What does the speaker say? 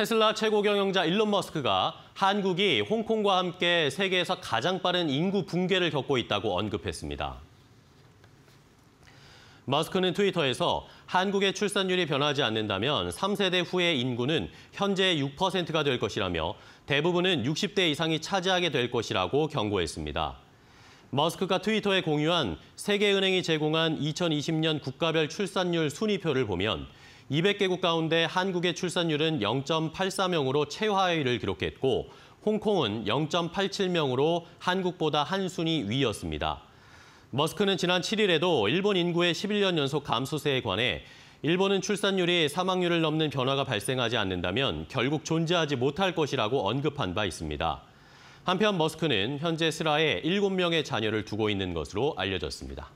테슬라 최고 경영자 일론 머스크가 한국이 홍콩과 함께 세계에서 가장 빠른 인구 붕괴를 겪고 있다고 언급했습니다. 머스크는 트위터에서 한국의 출산율이 변하지 않는다면 3세대 후의 인구는 현재 6%가 될 것이라며 대부분은 60대 이상이 차지하게 될 것이라고 경고했습니다. 머스크가 트위터에 공유한 세계은행이 제공한 2020년 국가별 출산율 순위표를 보면 200개국 가운데 한국의 출산율은 0.84명으로 최하위를 기록했고 홍콩은 0.87명으로 한국보다 한 순위 위였습니다. 머스크는 지난 7일에도 일본 인구의 11년 연속 감소세에 관해 일본은 출산율이 사망률을 넘는 변화가 발생하지 않는다면 결국 존재하지 못할 것이라고 언급한 바 있습니다. 한편 머스크는 현재 슬하에 7명의 자녀를 두고 있는 것으로 알려졌습니다.